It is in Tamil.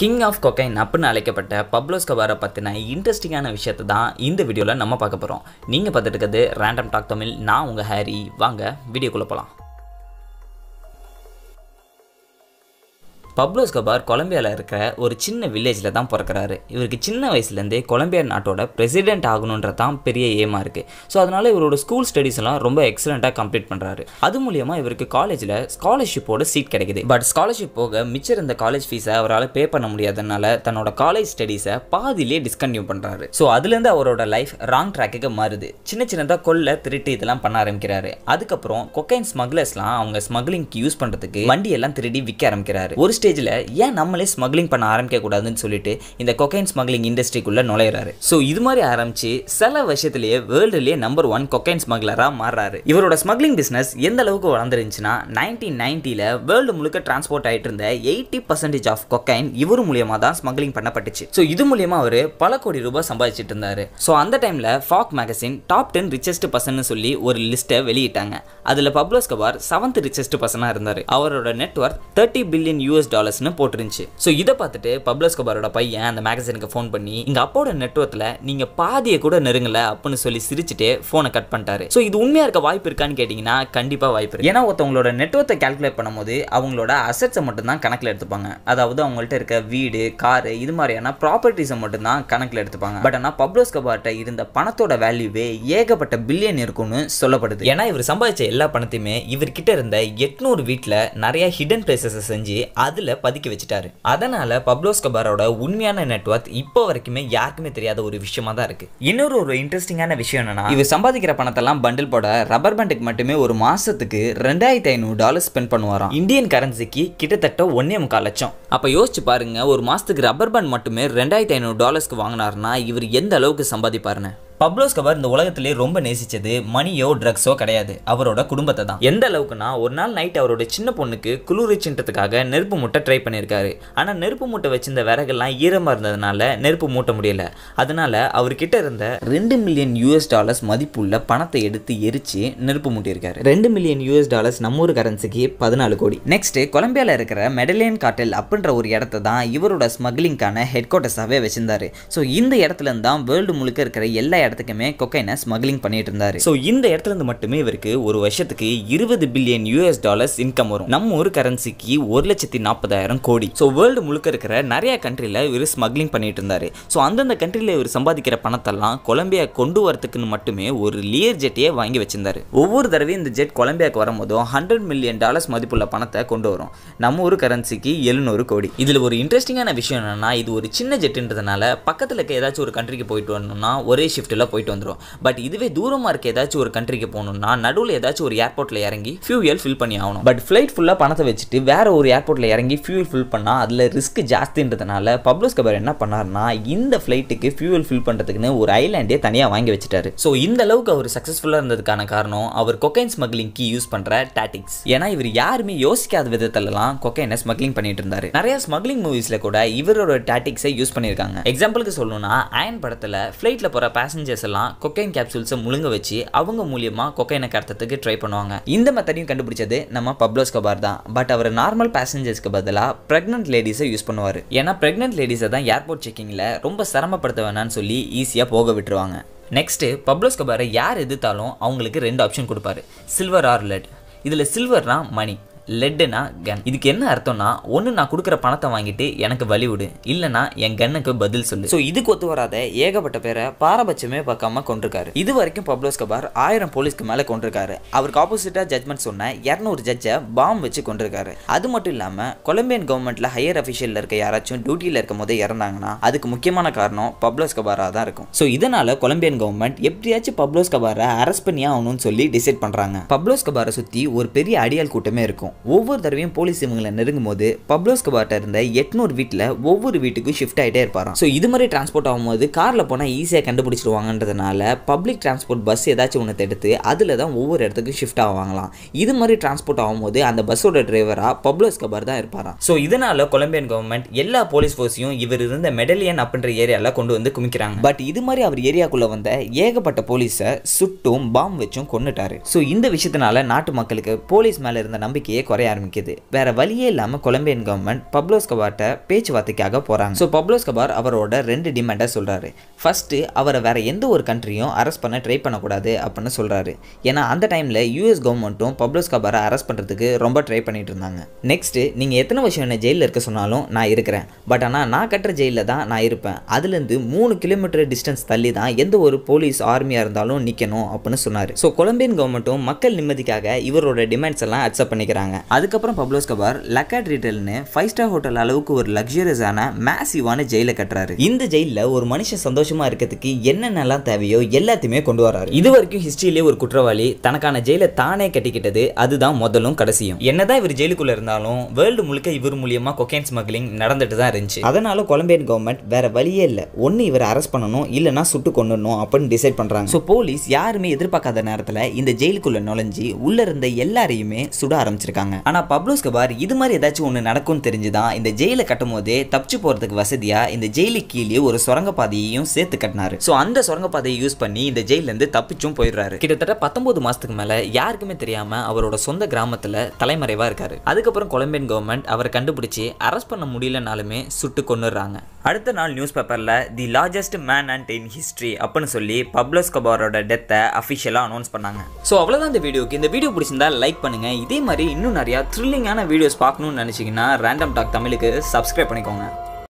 கிங் ஆஃப் கொக்கைன் அப்படின்னு அழைக்கப்பட்ட பப்ளோஸ் கவாரை பற்றின இன்ட்ரெஸ்டிங்கான விஷயத்தை தான் இந்த வீடியோவில் நம்ம பார்க்க போகிறோம் நீங்கள் பார்த்துட்டு இருக்கிறது ரேண்டம் டாக் தமிழ் நான் உங்கள் ஹாரி வாங்க வீடியோக்குள்ளே போகலாம் பப்ளோ எஸ்கோபார் கொலம்பியாவில் இருக்கிற ஒரு சின்ன வில்லேஜில் தான் பிறக்கிறாரு இவருக்கு சின்ன வயசுலேருந்தே கொலம்பியா நாட்டோட பிரசிடென்ட் ஆகணுன்றது தான் பெரிய ஏமாக இருக்குது ஸோ அதனால் இவரோட ஸ்கூல் ஸ்டடீஸ் எல்லாம் ரொம்ப எக்ஸலண்ட்டாக கம்ப்ளீட் பண்ணுறாரு அது மூலியமாக இவருக்கு காலேஜில் ஸ்காலர்ஷிப்போட சீட் கிடைக்குது பட் ஸ்காலர்ஷிப் போக மிச்சம் இருந்த காலேஜ் ஃபீஸை அவரால் பே பண்ண முடியாதனால தன்னோட காலேஜ் ஸ்டடீஸை பாதிலேயே டிஸ்கன்டினியூ பண்ணுறாரு ஸோ அதுலேருந்து அவரோட லைஃப் ராங் ட்ராக்குக்கு மாறுது சின்ன சின்னதாக கொள்ளை திருட்டு இதெல்லாம் பண்ண ஆரம்பிக்கிறாரு அதுக்கப்புறம் கொக்கைன் ஸ்மக்லர்ஸ்லாம் அவங்க ஸ்மக்லிங்க்கு யூஸ் பண்ணுறதுக்கு வண்டியெல்லாம் திருடி விற்க ஆரம்பிக்கிறாரு ஒரு ஸ்டேஜில் ஏன் நம்மளே ஸ்மக்லிங் பண்ண ஆரம்பிக்கக்கூடாதுன்னு சொல்லிட்டு இந்த கொக்கைன் ஸ்மக்லிங் இண்டஸ்ட்ரிக்குள்ளே நுழையிறாரு ஸோ இது மாதிரி ஆரம்பிச்சு சில வருஷத்துலேயே வேர்ல்டுலேயே நம்பர் ஒன் கொக்கைன் ஸ்மக்லராக மாறாரு இவரோட ஸ்மக்லிங் பிஸ்னஸ் எந்த அளவுக்கு வளர்ந்துருந்துச்சுன்னா நைன்டீன் நைன்ட்டியில் வேர்ல்டு முழுக்க டிரான்ஸ்போர்ட் ஆகிட்டு இருந்த எயிட்டி பர்சன்டேஜ் ஆஃப் கொக்கைன் இவர் மூலியமாக தான் ஸ்மக்லிங் பண்ணப்பட்டுச்சு ஸோ இது மூலியமாக அவர் பல கோடி ரூபாய் சம்பாதிச்சிட்டு இருந்தார் ஸோ அந்த டைமில் ஃபாக் magazine top ten richest person சொல்லி ஒரு லிஸ்ட்டை வெளியிட்டாங்க அதில் பப்ளோஸ்கபார் செவன்த் ரிச்சஸ்ட் பர்சனாக இருந்தார் அவரோட நெட்ஒர்க் தேர்ட்டி பில்லியன் யூஎஸ் டாலர்ஸ்னு போட்டுருந்துச்சு ஸோ இதை பார்த்துட்டு பப்ளஸ்கோபாரோட பையன் அந்த மேகசினுக்கு ஃபோன் பண்ணி எங்கள் அப்பாவோட நெட்ஒர்க்கில் நீங்கள் பாதியை கூட நெருங்கலை அப்படின்னு சொல்லி சிரிச்சுட்டு ஃபோனை கட் பண்ணிட்டாரு ஸோ இது உண்மையாக இருக்க வாய்ப்பு இருக்கான்னு கேட்டிங்கன்னா கண்டிப்பாக வாய்ப்பு இருக்கு ஏன்னா ஒருத்தவங்களோட நெட்ஒர்க்கை கேல்குலேட் பண்ணும்போது அவங்களோட அசட்ஸை மட்டும்தான் கணக்கில் எடுத்துப்பாங்க அதாவது அவங்கள்ட்ட இருக்க வீடு காரு இது மாதிரியான ப்ராப்பர்ட்டிஸை மட்டும்தான் கணக்கில் எடுத்துப்பாங்க பட் ஆனால் பப்ளோஸ்கபார்ட்ட இருந்த பணத்தோட வேல்யூவே ஏகப்பட்ட பில்லியன் இருக்கும்னு சொல்லப்படுது ஏன்னா இவர் சம்பாதிச்ச எல்லா பணத்தையுமே இவர்கிட்ட இருந்த எட்நூறு வீட்டில் நிறைய ஹிடன் பிளேசஸை செஞ்சு அதில் அதில் பதுக்கி வச்சுட்டாரு அதனால பப்ளோஸ்கபாரோட உண்மையான நெட்ஒர்க் இப்போ வரைக்குமே யாருக்குமே தெரியாத ஒரு விஷயமா தான் இருக்கு இன்னொரு ஒரு இன்ட்ரெஸ்டிங்கான விஷயம் என்னன்னா இவர் சம்பாதிக்கிற பணத்தெல்லாம் பண்டில் போட ரப்பர் பேண்டுக்கு மட்டுமே ஒரு மாசத்துக்கு ரெண்டாயிரத்தி ஐநூறு டாலர் ஸ்பெண்ட் பண்ணுவாராம் இந்தியன் கரன்சிக்கு கிட்டத்தட்ட ஒன்னே முக்கால் லட்சம் அப்போ யோசிச்சு பாருங்க ஒரு மாசத்துக்கு ரப்பர் பேண்ட் மட்டுமே ரெண்டாயிரத்தி ஐநூறு டாலர்ஸ்க்கு வாங்கினாருன்னா இவர் எந்த அளவுக்கு சம்பாதிப்பாருன்னு பப்ளோஸ் எஸ்கோபார் இந்த உலகத்திலே ரொம்ப நேசிச்சது மணியோ ட்ரக்ஸோ கிடையாது அவரோட குடும்பத்தை தான் எந்த அளவுக்குனா ஒரு நாள் நைட் அவரோட சின்ன பொண்ணுக்கு குளிர்ச்சின்றதுக்காக நெருப்பு மூட்டை ட்ரை பண்ணியிருக்காரு ஆனால் நெருப்பு மூட்டை வச்சிருந்த விறகுலாம் ஈரமாக இருந்ததுனால நெருப்பு மூட்ட முடியல அதனால அவர்கிட்ட இருந்த ரெண்டு மில்லியன் யூஎஸ் டாலர்ஸ் மதிப்புள்ள பணத்தை எடுத்து எரிச்சு நெருப்பு மூட்டியிருக்காரு ரெண்டு மில்லியன் யூஎஸ் டாலர்ஸ் நம்ம ஊர் கரன்சிக்கு பதினாலு கோடி நெக்ஸ்ட் கொலம்பியாவில் இருக்கிற மெடலியன் காட்டல் அப்படின்ற ஒரு இடத்த தான் இவரோட ஸ்மக்லிங்கான ஹெட் குவார்ட்டர்ஸாகவே வச்சிருந்தாரு ஸோ இந்த இடத்துல தான் வேர்ல்டு முழுக்க இருக்கிற எல்லா இடத்துக்குமே கொக்கைனை ஸ்மக்லிங் பண்ணிட்டு இருந்தாரு ஸோ இந்த இடத்துல இருந்து மட்டுமே இவருக்கு ஒரு வருஷத்துக்கு இருபது பில்லியன் யூஎஸ் டாலர்ஸ் இன்கம் வரும் நம்ம ஒரு கரன்சிக்கு ஒரு லட்சத்தி நாற்பதாயிரம் கோடி ஸோ வேர்ல்டு முழுக்க இருக்கிற நிறைய கண்ட்ரியில் இவர் ஸ்மக்லிங் பண்ணிட்டு இருந்தாரு ஸோ அந்தந்த கண்ட்ரியில் இவர் சம்பாதிக்கிற பணத்தெல்லாம் கொலம்பியா கொண்டு வரத்துக்குன்னு மட்டுமே ஒரு லியர் ஜெட்டையே வாங்கி வச்சிருந்தாரு ஒவ்வொரு தடவையும் இந்த ஜெட் கொலம்பியாவுக்கு வரும்போதும் ஹண்ட்ரட் மில்லியன் டாலர்ஸ் மதிப்புள்ள பணத்தை கொண்டு வரும் நம்ம ஒரு கரன்சிக்கு எழுநூறு கோடி இதில் ஒரு இன்ட்ரெஸ்டிங்கான விஷயம் என்னன்னா இது ஒரு சின்ன ஜெட்டுன்றதுனால பக்கத்தில் இருக்க ஏதாச்சும் ஒரு கண்ட்ரிக்கு போயிட்டு வரணும்னா ஒரே ஷிஃப்ட்டில் வெளில போயிட்டு வந்துடும் பட் இதுவே தூரமாக இருக்க ஏதாச்சும் ஒரு கண்ட்ரிக்கு போகணும்னா நடுவில் ஏதாச்சும் ஒரு ஏர்போர்ட்டில் இறங்கி ஃபியூயல் ஃபில் பண்ணி ஆகணும் பட் ஃப்ளைட் ஃபுல்லாக பணத்தை வச்சுட்டு வேறு ஒரு ஏர்போர்ட்டில் இறங்கி ஃபியூல் ஃபில் பண்ணால் அதில் ரிஸ்க் ஜாஸ்தின்றதுனால பப்ளோஸ் கபர் என்ன பண்ணார்னா இந்த ஃப்ளைட்டுக்கு ஃபியூல் ஃபில் பண்ணுறதுக்குன்னு ஒரு ஐலாண்டே தனியாக வாங்கி வச்சுட்டாரு ஸோ இந்த அளவுக்கு அவர் சக்ஸஸ்ஃபுல்லாக இருந்ததுக்கான காரணம் அவர் கொக்கைன் ஸ்மக்லிங்க்கு யூஸ் பண்ணுற டாட்டிக்ஸ் ஏன்னா இவர் யாருமே யோசிக்காத விதத்திலலாம் கொக்கைனை ஸ்மக்லிங் பண்ணிட்டு இருந்தாரு நிறைய ஸ்மக்லிங் மூவிஸில் கூட இவரோட டாட்டிக்ஸை யூஸ் பண்ணியிருக்காங்க எக்ஸாம்பிளுக்கு சொல்லணும்னா ஆயன் படத்தில் ஃப்ளைட்டில் போகிற பேசஞ்சர் ஸ்ட்ரேஞ்சர்ஸ் எல்லாம் கொக்கைன் கேப்சூல்ஸை முழுங்க வச்சு அவங்க மூலியமா கொக்கைனை கடத்தத்துக்கு ட்ரை பண்ணுவாங்க இந்த மெத்தடையும் கண்டுபிடிச்சது நம்ம பப்ளோஸ்கோபார் தான் பட் அவர் நார்மல் பேசஞ்சர்ஸ்க்கு பதிலாக ப்ரெக்னென்ட் லேடிஸை யூஸ் பண்ணுவார் ஏன்னா ப்ரெக்னென்ட் லேடிஸை தான் ஏர்போர்ட் செக்கிங்கில் ரொம்ப சிரமப்படுத்த வேணாம்னு சொல்லி ஈஸியாக போக விட்டுருவாங்க நெக்ஸ்ட் பப்ளோஸ் கபாரை யார் எதிர்த்தாலும் அவங்களுக்கு ரெண்டு ஆப்ஷன் கொடுப்பாரு சில்வர் ஆர் லெட் இதில் சில்வர்னா மணி லெட்டுனா கன் இதுக்கு என்ன அர்த்தம்னா ஒன்று நான் கொடுக்குற பணத்தை வாங்கிட்டு எனக்கு வழி விடு இல்லைனா என் கண்ணுக்கு பதில் சொல்லு ஸோ இதுக்கு ஒத்து வராத ஏகப்பட்ட பேரை பாரபட்சமே பார்க்காம கொண்டிருக்காரு இது வரைக்கும் பப்ளோஸ் கபார் ஆயிரம் போலீஸ்க்கு மேலே கொண்டிருக்காரு அவருக்கு ஆப்போசிட்டாக ஜட்மெண்ட் சொன்ன இரநூறு ஜட்ஜை பாம் வச்சு கொண்டிருக்காரு அது மட்டும் இல்லாமல் கொலம்பியன் கவர்மெண்ட்டில் ஹையர் அஃபிஷியலில் இருக்க யாராச்சும் டியூட்டியில் இருக்கும் போதே இறந்தாங்கன்னா அதுக்கு முக்கியமான காரணம் பப்ளோஸ் கபாராக தான் இருக்கும் ஸோ இதனால் கொலம்பியன் கவர்மெண்ட் எப்படியாச்சும் பப்ளோஸ் கபாரை அரெஸ்ட் பண்ணியே ஆகணும்னு சொல்லி டிசைட் பண்ணுறாங்க பப்ளோஸ் கபாரை சுற்றி ஒரு பெரிய அடியால் கூட்டமே இருக்கும் ஒவ்வொரு தடவையும் போலீஸ் இவங்களை நெருங்கும் போது பப்ளோஸ்கபார்ட்ட இருந்த எட்நூறு வீட்டில் ஒவ்வொரு வீட்டுக்கும் ஷிஃப்ட் ஆகிட்டே இருப்பாராம் ஸோ இது மாதிரி டிரான்ஸ்போர்ட் ஆகும்போது காரில் போனால் ஈஸியாக கண்டுபிடிச்சிருவாங்கன்றதுனால பப்ளிக் டிரான்ஸ்போர்ட் பஸ் ஏதாச்சும் ஒன்று எடுத்து அதில் தான் ஒவ்வொரு இடத்துக்கும் ஷிஃப்ட் ஆவாங்களாம் இது மாதிரி டிரான்ஸ்போர்ட் ஆகும்போது அந்த பஸ்ஸோட டிரைவராக பப்ளோஸ்கபார் தான் இருப்பாராம் ஸோ இதனால் கொலம்பியன் கவர்மெண்ட் எல்லா போலீஸ் ஃபோர்ஸையும் இவர் இருந்த மெடலியன் அப்படின்ற ஏரியாவில் கொண்டு வந்து குமிக்கிறாங்க பட் இது மாதிரி அவர் ஏரியாக்குள்ளே வந்த ஏகப்பட்ட போலீஸை சுட்டும் பாம் வச்சும் கொண்டுட்டாரு ஸோ இந்த விஷயத்தினால நாட்டு மக்களுக்கு போலீஸ் மேலே இருந்த நம்பிக்கையை எண்ணிக்கையே குறைய ஆரம்பிக்குது வேற வழியே இல்லாமல் கொலம்பியன் கவர்மெண்ட் பப்ளோஸ்கபார்ட்ட பேச்சுவார்த்தைக்காக போகிறாங்க ஸோ பப்ளோஸ்கபார் அவரோட ரெண்டு டிமாண்டை சொல்கிறாரு ஃபர்ஸ்ட் அவரை வேற எந்த ஒரு கண்ட்ரியும் அரெஸ்ட் பண்ண ட்ரை பண்ணக்கூடாது அப்படின்னு சொல்றாரு ஏன்னா அந்த டைமில் யூஎஸ் கவர்மெண்ட்டும் பப்ளோஸ்கபாரை அரெஸ்ட் பண்ணுறதுக்கு ரொம்ப ட்ரை பண்ணிட்டு இருந்தாங்க நெக்ஸ்ட்டு நீங்கள் எத்தனை வருஷம் என்ன ஜெயிலில் இருக்க சொன்னாலும் நான் இருக்கிறேன் பட் ஆனால் நான் கட்டுற ஜெயிலில் தான் நான் இருப்பேன் அதுலேருந்து மூணு கிலோமீட்டர் டிஸ்டன்ஸ் தள்ளி தான் எந்த ஒரு போலீஸ் ஆர்மியாக இருந்தாலும் நிற்கணும் அப்படின்னு சொன்னார் ஸோ கொலம்பியன் கவர்மெண்ட்டும் மக்கள் நிம்மதிக்காக இவரோட டிமாண்ட்ஸ் எல்லாம் அக்செப்ட் பண்ணிக்கிறாங்க வச்சிருக்காங்க அதுக்கப்புறம் பப்ளோஸ் கபார் லக்காட் ரீட்டல்னு ஃபைவ் ஸ்டார் ஹோட்டல் அளவுக்கு ஒரு லக்ஸூரியஸான மேசிவான ஜெயில கட்டுறாரு இந்த ஜெயில ஒரு மனுஷன் சந்தோஷமா இருக்கிறதுக்கு என்னென்னலாம் தேவையோ எல்லாத்தையுமே கொண்டு வராரு இது வரைக்கும் ஹிஸ்டரியிலே ஒரு குற்றவாளி தனக்கான ஜெயில தானே கட்டிக்கிட்டது அதுதான் முதலும் கடைசியும் என்னதான் இவர் ஜெயிலுக்குள்ள இருந்தாலும் வேர்ல்டு முழுக்க இவர் மூலியமா கொக்கைன் ஸ்மக்லிங் நடந்துட்டு தான் இருந்துச்சு அதனால கொலம்பியன் கவர்மெண்ட் வேற வழியே இல்லை ஒன்னு இவர் அரெஸ்ட் பண்ணணும் இல்லைன்னா சுட்டு கொண்டுணும் அப்படின்னு டிசைட் பண்றாங்க ஸோ போலீஸ் யாருமே எதிர்பார்க்காத நேரத்தில் இந்த ஜெயிலுக்குள்ள நுழைஞ்சி உள்ள இருந்த எல்லாரையுமே சுட ஆரம்பிச்சிருக்காங்க இருக்காங்க ஆனால் பப்ளோ எஸ்கோபார் இது மாதிரி ஏதாச்சும் ஒன்று நடக்கும்னு தெரிஞ்சுதான் இந்த ஜெயில கட்டும் போதே தப்பிச்சு போகிறதுக்கு வசதியாக இந்த ஜெயிலுக்கு கீழே ஒரு சுரங்க பாதையையும் சேர்த்து கட்டினாரு ஸோ அந்த சுரங்க பாதையை யூஸ் பண்ணி இந்த ஜெயிலேருந்து தப்பிச்சும் போயிடுறாரு கிட்டத்தட்ட பத்தொன்பது மாதத்துக்கு மேலே யாருக்குமே தெரியாமல் அவரோட சொந்த கிராமத்தில் தலைமறைவாக இருக்காரு அதுக்கப்புறம் கொலம்பியன் கவர்மெண்ட் அவரை கண்டுபிடிச்சி அரெஸ்ட் பண்ண முடியலனாலுமே சுட்டு கொண்டுறாங்க அடுத்த நாள் நியூஸ் பேப்பரில் the largest manhunt in history அப்படின்னு சொல்லி பப்ளோஸ் கபாரோட டெத்தை அஃபிஷியலாக அனௌன்ஸ் பண்ணாங்க ஸோ அவ்வளவுதான் இந்த வீடியோக்கு இந்த வீடியோ பிடிச்சிருந்தா லைக் பண்ணுங்க இதே மாதிரி இன்னும் இன்னும் நிறையா த்ரில்லிங்கான வீடியோஸ் பார்க்கணும்னு நினச்சிங்கன்னா ரேண்டம் டாக் தமிழுக்கு சப்ஸ்கிரைப் பண்ணிக்கோங்க